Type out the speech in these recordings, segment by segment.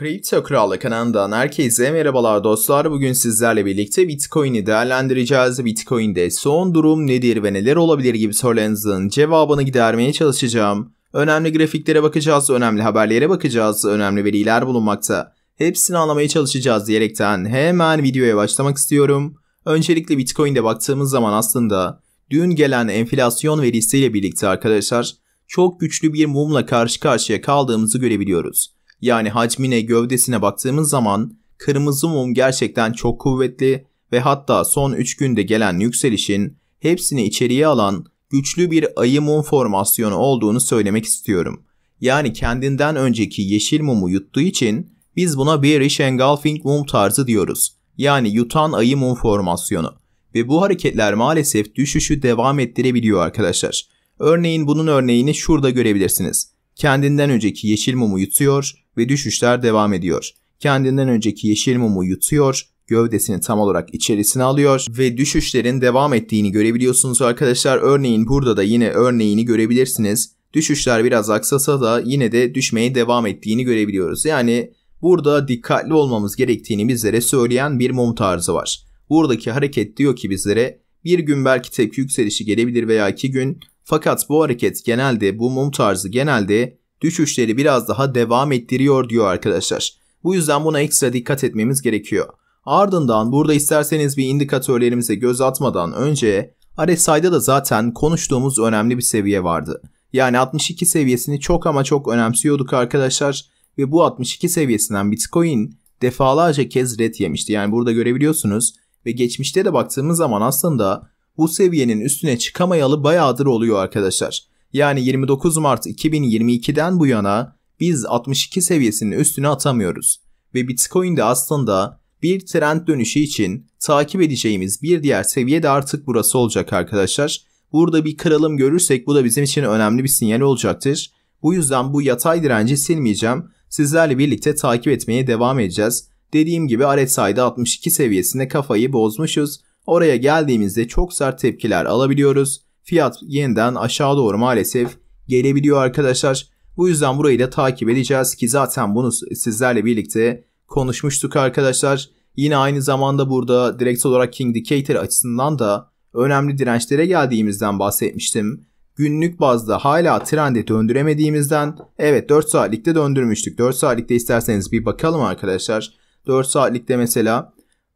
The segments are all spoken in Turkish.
Kripto Kralı kanalından herkese merhabalar dostlar. Bugün sizlerle birlikte Bitcoin'i değerlendireceğiz. Bitcoin'de son durum nedir ve neler olabilir gibi sorularınızın cevabını gidermeye çalışacağım. Önemli grafiklere bakacağız, önemli haberlere bakacağız, önemli veriler bulunmakta. Hepsini anlamaya çalışacağız diyerekten hemen videoya başlamak istiyorum. Öncelikle Bitcoin'de baktığımız zaman aslında dün gelen enflasyon verisiyle birlikte arkadaşlar çok güçlü bir mumla karşı karşıya kaldığımızı görebiliyoruz yani hacmine gövdesine baktığımız zaman kırmızı mum gerçekten çok kuvvetli ve hatta son 3 günde gelen yükselişin hepsini içeriye alan güçlü bir ayı mum formasyonu olduğunu söylemek istiyorum. Yani kendinden önceki yeşil mumu yuttuğu için biz buna bearish engulfing mum tarzı diyoruz. Yani yutan ayı mum formasyonu. Ve bu hareketler maalesef düşüşü devam ettirebiliyor arkadaşlar. Örneğin bunun örneğini şurada görebilirsiniz. Kendinden önceki yeşil mumu yutuyor ve düşüşler devam ediyor. Kendinden önceki yeşil mumu yutuyor, gövdesini tam olarak içerisine alıyor ve düşüşlerin devam ettiğini görebiliyorsunuz arkadaşlar. Örneğin burada da yine örneğini görebilirsiniz. Düşüşler biraz aksasa da yine de düşmeye devam ettiğini görebiliyoruz. Yani burada dikkatli olmamız gerektiğini bizlere söyleyen bir mum tarzı var. Buradaki hareket diyor ki bizlere bir gün belki tepki yükselişi gelebilir veya iki gün fakat bu hareket genelde bu mum tarzı genelde düşüşleri biraz daha devam ettiriyor diyor arkadaşlar. Bu yüzden buna ekstra dikkat etmemiz gerekiyor. Ardından burada isterseniz bir indikatörlerimize göz atmadan önce RSI'da da zaten konuştuğumuz önemli bir seviye vardı. Yani 62 seviyesini çok ama çok önemsiyorduk arkadaşlar ve bu 62 seviyesinden Bitcoin defalarca kez red yemişti. Yani burada görebiliyorsunuz ve geçmişte de baktığımız zaman aslında bu seviyenin üstüne çıkamayalı bayağıdır oluyor arkadaşlar yani 29 Mart 2022'den bu yana biz 62 seviyesinin üstüne atamıyoruz. Ve Bitcoin de aslında bir trend dönüşü için takip edeceğimiz bir diğer seviye de artık burası olacak arkadaşlar. Burada bir kırılım görürsek bu da bizim için önemli bir sinyal olacaktır. Bu yüzden bu yatay direnci silmeyeceğim. Sizlerle birlikte takip etmeye devam edeceğiz. Dediğim gibi RSI'de 62 seviyesinde kafayı bozmuşuz. Oraya geldiğimizde çok sert tepkiler alabiliyoruz fiyat yeniden aşağı doğru maalesef gelebiliyor arkadaşlar. Bu yüzden burayı da takip edeceğiz ki zaten bunu sizlerle birlikte konuşmuştuk arkadaşlar. Yine aynı zamanda burada direkt olarak King Decatur açısından da önemli dirençlere geldiğimizden bahsetmiştim. Günlük bazda hala trendi döndüremediğimizden evet 4 saatlikte döndürmüştük. 4 saatlikte isterseniz bir bakalım arkadaşlar. 4 saatlikte mesela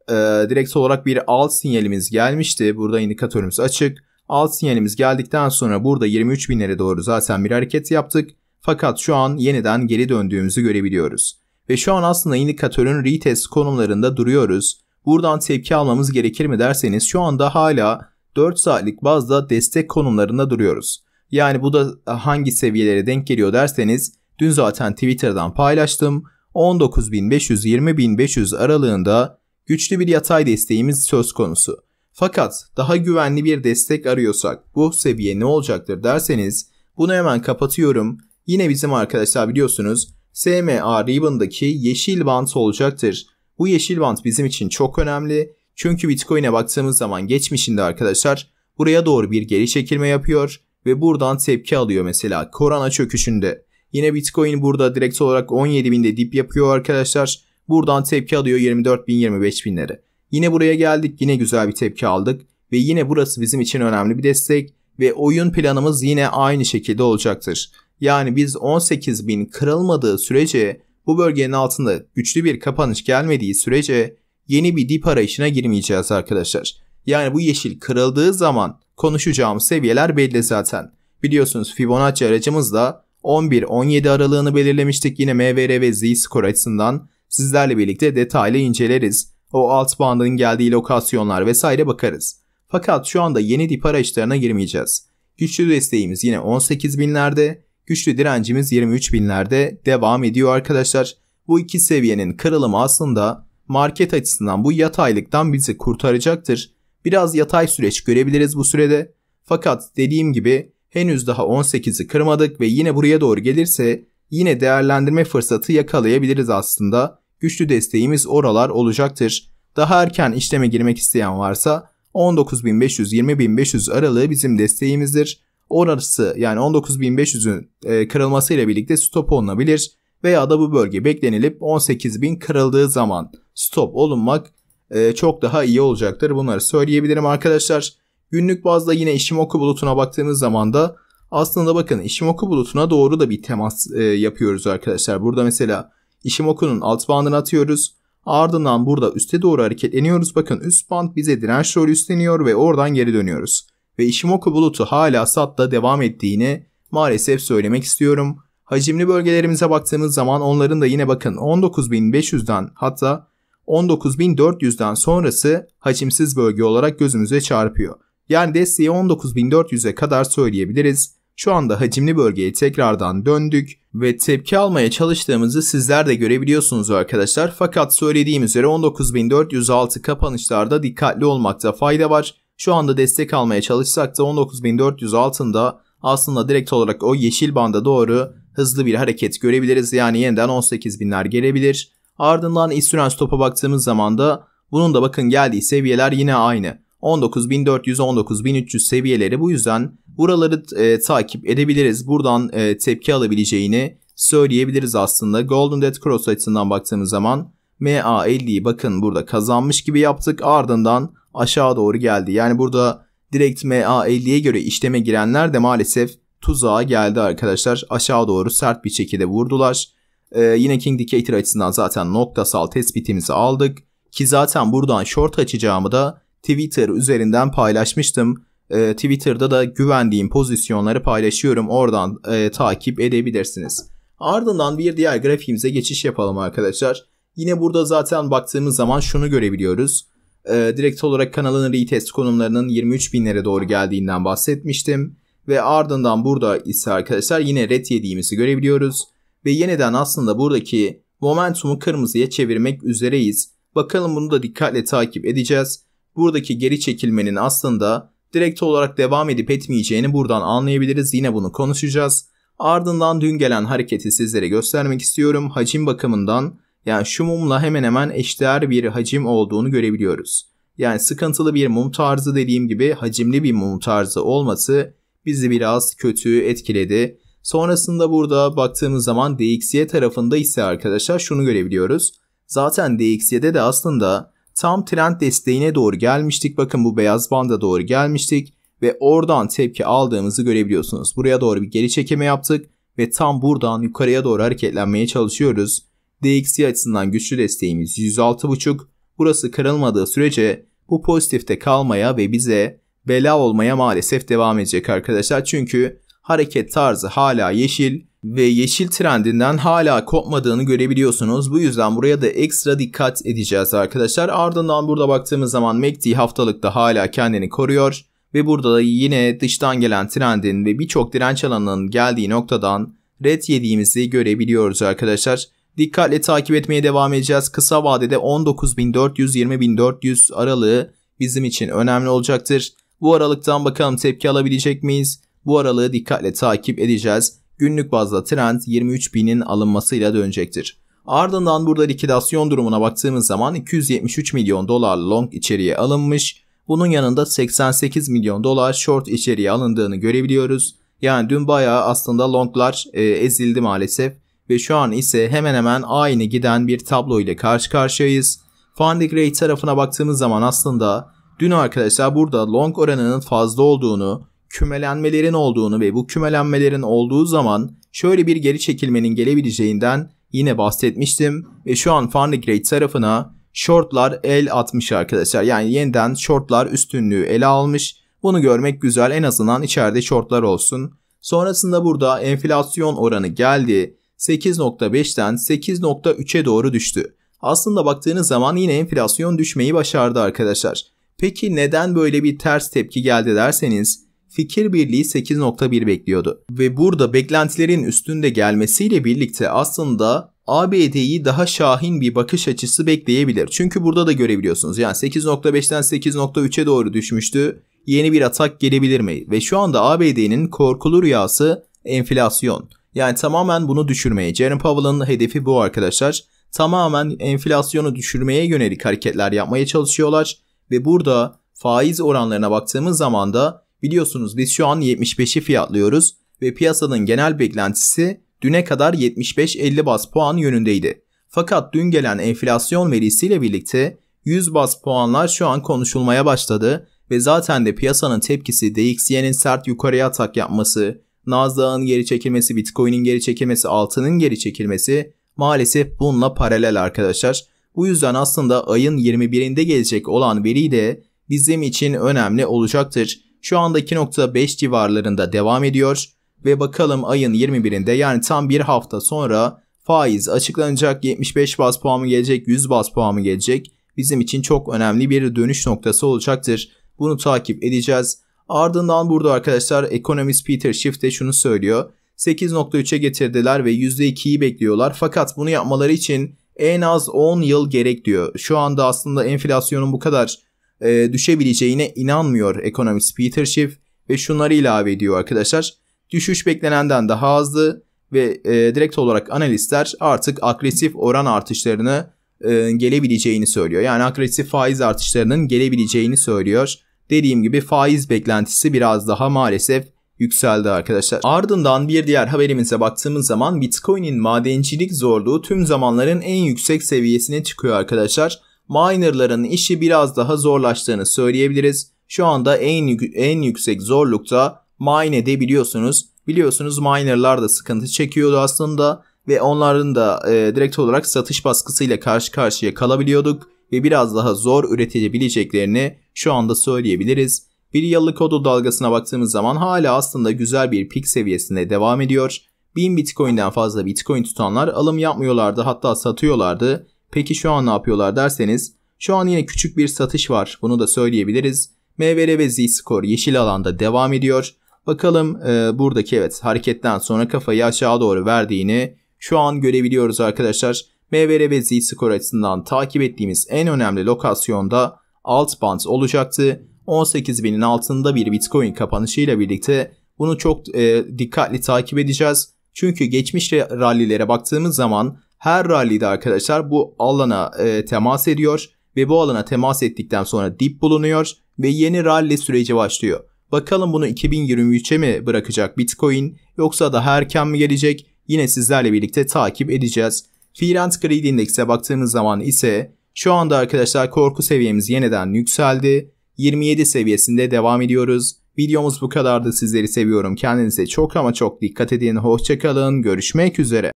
e, direkt olarak bir alt sinyalimiz gelmişti. Burada indikatörümüz açık. Al sinyalimiz geldikten sonra burada 23 binlere doğru zaten bir hareket yaptık. Fakat şu an yeniden geri döndüğümüzü görebiliyoruz. Ve şu an aslında indikatörün retest konumlarında duruyoruz. Buradan tepki almamız gerekir mi derseniz şu anda hala 4 saatlik bazda destek konumlarında duruyoruz. Yani bu da hangi seviyelere denk geliyor derseniz dün zaten Twitter'dan paylaştım. 19.500-20.500 aralığında güçlü bir yatay desteğimiz söz konusu. Fakat daha güvenli bir destek arıyorsak bu seviye ne olacaktır derseniz bunu hemen kapatıyorum. Yine bizim arkadaşlar biliyorsunuz SMA Ribbon'daki yeşil bant olacaktır. Bu yeşil bant bizim için çok önemli. Çünkü Bitcoin'e baktığımız zaman geçmişinde arkadaşlar buraya doğru bir geri çekilme yapıyor ve buradan tepki alıyor mesela korona çöküşünde. Yine Bitcoin burada direkt olarak 17.000'de dip yapıyor arkadaşlar. Buradan tepki alıyor 24.000-25.000'lere. Yine buraya geldik, yine güzel bir tepki aldık ve yine burası bizim için önemli bir destek ve oyun planımız yine aynı şekilde olacaktır. Yani biz 18.000 kırılmadığı sürece bu bölgenin altında güçlü bir kapanış gelmediği sürece yeni bir dip arayışına girmeyeceğiz arkadaşlar. Yani bu yeşil kırıldığı zaman konuşacağım seviyeler belli zaten. Biliyorsunuz Fibonacci aracımızla 11-17 aralığını belirlemiştik yine MVR ve Z-Score açısından. Sizlerle birlikte detaylı inceleriz o alt bandının geldiği lokasyonlar vesaire bakarız. Fakat şu anda yeni dip araçlarına girmeyeceğiz. Güçlü desteğimiz yine 18 binlerde, güçlü direncimiz 23 binlerde devam ediyor arkadaşlar. Bu iki seviyenin kırılımı aslında market açısından bu yataylıktan bizi kurtaracaktır. Biraz yatay süreç görebiliriz bu sürede. Fakat dediğim gibi henüz daha 18'i kırmadık ve yine buraya doğru gelirse yine değerlendirme fırsatı yakalayabiliriz aslında. Güçlü desteğimiz oralar olacaktır. Daha erken işleme girmek isteyen varsa 19.500-20.500 aralığı bizim desteğimizdir. Orası yani 19.500'ün e, kırılmasıyla birlikte stop olunabilir veya da bu bölge beklenilip 18.000 kırıldığı zaman stop olunmak e, çok daha iyi olacaktır. Bunları söyleyebilirim arkadaşlar. Günlük bazda yine Ishimoku bulutuna baktığımız zaman da aslında bakın Ishimoku bulutuna doğru da bir temas e, yapıyoruz arkadaşlar. Burada mesela İşim alt bandını atıyoruz. Ardından burada üste doğru hareketleniyoruz. Bakın üst band bize direnç rolü üstleniyor ve oradan geri dönüyoruz. Ve Ishimoku bulutu hala satta devam ettiğini maalesef söylemek istiyorum. Hacimli bölgelerimize baktığımız zaman onların da yine bakın 19.500'den hatta 19.400'den sonrası hacimsiz bölge olarak gözümüze çarpıyor. Yani desteği 19.400'e kadar söyleyebiliriz. Şu anda hacimli bölgeye tekrardan döndük ve tepki almaya çalıştığımızı sizler de görebiliyorsunuz arkadaşlar. Fakat söylediğim üzere 19406 kapanışlarda dikkatli olmakta fayda var. Şu anda destek almaya çalışsak da 19400 altında aslında direkt olarak o yeşil banda doğru hızlı bir hareket görebiliriz. Yani yeniden 18.000'ler gelebilir. Ardından istüren stopa baktığımız zaman da bunun da bakın geldiği seviyeler yine aynı. 19.400-19.300 seviyeleri bu yüzden Buraları e, takip edebiliriz. Buradan e, tepki alabileceğini söyleyebiliriz aslında. Golden Dead Cross açısından baktığımız zaman MA50'yi bakın burada kazanmış gibi yaptık. Ardından aşağı doğru geldi. Yani burada direkt MA50'ye göre işleme girenler de maalesef tuzağa geldi arkadaşlar. Aşağı doğru sert bir şekilde vurdular. Ee, yine King Decatur açısından zaten noktasal tespitimizi aldık. Ki zaten buradan short açacağımı da Twitter üzerinden paylaşmıştım. E, Twitter'da da güvendiğim pozisyonları paylaşıyorum. Oradan e, takip edebilirsiniz. Ardından bir diğer grafiğimize geçiş yapalım arkadaşlar. Yine burada zaten baktığımız zaman şunu görebiliyoruz. E, direkt olarak kanalın retest konumlarının 23 binlere doğru geldiğinden bahsetmiştim. Ve ardından burada ise arkadaşlar yine red yediğimizi görebiliyoruz. Ve yeniden aslında buradaki momentumu kırmızıya çevirmek üzereyiz. Bakalım bunu da dikkatle takip edeceğiz. Buradaki geri çekilmenin aslında direkt olarak devam edip etmeyeceğini buradan anlayabiliriz. Yine bunu konuşacağız. Ardından dün gelen hareketi sizlere göstermek istiyorum. Hacim bakımından yani şu mumla hemen hemen eşdeğer bir hacim olduğunu görebiliyoruz. Yani sıkıntılı bir mum tarzı dediğim gibi hacimli bir mum tarzı olması bizi biraz kötü etkiledi. Sonrasında burada baktığımız zaman DXY tarafında ise arkadaşlar şunu görebiliyoruz. Zaten DXY'de de aslında Tam trend desteğine doğru gelmiştik. Bakın bu beyaz banda doğru gelmiştik ve oradan tepki aldığımızı görebiliyorsunuz. Buraya doğru bir geri çekeme yaptık ve tam buradan yukarıya doğru hareketlenmeye çalışıyoruz. DXY açısından güçlü desteğimiz 106.5. Burası kırılmadığı sürece bu pozitifte kalmaya ve bize bela olmaya maalesef devam edecek arkadaşlar. Çünkü hareket tarzı hala yeşil ve yeşil trendinden hala kopmadığını görebiliyorsunuz. Bu yüzden buraya da ekstra dikkat edeceğiz arkadaşlar. Ardından burada baktığımız zaman MACD haftalıkta hala kendini koruyor. Ve burada da yine dıştan gelen trendin ve birçok direnç alanının geldiği noktadan red yediğimizi görebiliyoruz arkadaşlar. Dikkatle takip etmeye devam edeceğiz. Kısa vadede 19.400-20.400 aralığı bizim için önemli olacaktır. Bu aralıktan bakalım tepki alabilecek miyiz? Bu aralığı dikkatle takip edeceğiz. Günlük bazda trend 23 binin alınmasıyla dönecektir. Ardından burada likidasyon durumuna baktığımız zaman 273 milyon dolar long içeriye alınmış. Bunun yanında 88 milyon dolar short içeriye alındığını görebiliyoruz. Yani dün bayağı aslında longlar e, ezildi maalesef ve şu an ise hemen hemen aynı giden bir tablo ile karşı karşıyayız. Funding rate tarafına baktığımız zaman aslında dün arkadaşlar burada long oranının fazla olduğunu kümelenmelerin olduğunu ve bu kümelenmelerin olduğu zaman şöyle bir geri çekilmenin gelebileceğinden yine bahsetmiştim ve şu an Farnigrade tarafına shortlar el atmış arkadaşlar. Yani yeniden shortlar üstünlüğü ele almış. Bunu görmek güzel en azından içeride shortlar olsun. Sonrasında burada enflasyon oranı geldi. 8.5'ten 8.3'e doğru düştü. Aslında baktığınız zaman yine enflasyon düşmeyi başardı arkadaşlar. Peki neden böyle bir ters tepki geldi derseniz fikir birliği 8.1 bekliyordu. Ve burada beklentilerin üstünde gelmesiyle birlikte aslında ABD'yi daha şahin bir bakış açısı bekleyebilir. Çünkü burada da görebiliyorsunuz. Yani 8.5'ten 8.3'e doğru düşmüştü. Yeni bir atak gelebilir mi? Ve şu anda ABD'nin korkulu rüyası enflasyon. Yani tamamen bunu düşürmeye. Jerome Powell'ın hedefi bu arkadaşlar. Tamamen enflasyonu düşürmeye yönelik hareketler yapmaya çalışıyorlar. Ve burada faiz oranlarına baktığımız zaman da Biliyorsunuz biz şu an 75'i fiyatlıyoruz ve piyasanın genel beklentisi düne kadar 75-50 bas puan yönündeydi. Fakat dün gelen enflasyon verisiyle birlikte 100 bas puanlar şu an konuşulmaya başladı ve zaten de piyasanın tepkisi DXY'nin sert yukarıya atak yapması, Nasdaq'ın geri çekilmesi, Bitcoin'in geri çekilmesi, altının geri çekilmesi maalesef bununla paralel arkadaşlar. Bu yüzden aslında ayın 21'inde gelecek olan veri de bizim için önemli olacaktır şu anda 2.5 civarlarında devam ediyor ve bakalım ayın 21'inde yani tam bir hafta sonra faiz açıklanacak 75 bas puan mı gelecek 100 bas puan mı gelecek bizim için çok önemli bir dönüş noktası olacaktır. Bunu takip edeceğiz. Ardından burada arkadaşlar ekonomist Peter Schiff de şunu söylüyor. 8.3'e getirdiler ve %2'yi bekliyorlar. Fakat bunu yapmaları için en az 10 yıl gerek diyor. Şu anda aslında enflasyonun bu kadar e, düşebileceğine inanmıyor ekonomist Peter Schiff ve şunları ilave ediyor arkadaşlar. Düşüş beklenenden daha azdı ve e, direkt olarak analistler artık agresif oran artışlarını e, gelebileceğini söylüyor. Yani agresif faiz artışlarının gelebileceğini söylüyor. Dediğim gibi faiz beklentisi biraz daha maalesef yükseldi arkadaşlar. Ardından bir diğer haberimize baktığımız zaman Bitcoin'in madencilik zorluğu tüm zamanların en yüksek seviyesine çıkıyor arkadaşlar minerların işi biraz daha zorlaştığını söyleyebiliriz. Şu anda en, en yüksek zorlukta mine edebiliyorsunuz. Biliyorsunuz minerlar da sıkıntı çekiyordu aslında ve onların da e, direkt olarak satış baskısıyla karşı karşıya kalabiliyorduk ve biraz daha zor üretebileceklerini şu anda söyleyebiliriz. Bir yıllık odo dalgasına baktığımız zaman hala aslında güzel bir pik seviyesinde devam ediyor. 1000 Bitcoin'den fazla Bitcoin tutanlar alım yapmıyorlardı hatta satıyorlardı Peki şu an ne yapıyorlar derseniz şu an yine küçük bir satış var bunu da söyleyebiliriz. MVR ve Z-Score yeşil alanda devam ediyor. Bakalım e, buradaki evet hareketten sonra kafayı aşağı doğru verdiğini şu an görebiliyoruz arkadaşlar. MVR ve Z-Score açısından takip ettiğimiz en önemli lokasyonda alt band olacaktı. 18.000'in altında bir Bitcoin kapanışıyla birlikte bunu çok e, dikkatli takip edeceğiz. Çünkü geçmiş rallilere baktığımız zaman her rallide arkadaşlar bu alana e, temas ediyor ve bu alana temas ettikten sonra dip bulunuyor ve yeni rally süreci başlıyor. Bakalım bunu 2023'e mi bırakacak Bitcoin yoksa daha erken mi gelecek? Yine sizlerle birlikte takip edeceğiz. Freelance Greed Index'e baktığımız zaman ise şu anda arkadaşlar korku seviyemiz yeniden yükseldi. 27 seviyesinde devam ediyoruz. Videomuz bu kadardı. Sizleri seviyorum. Kendinize çok ama çok dikkat edin. Hoşçakalın. Görüşmek üzere.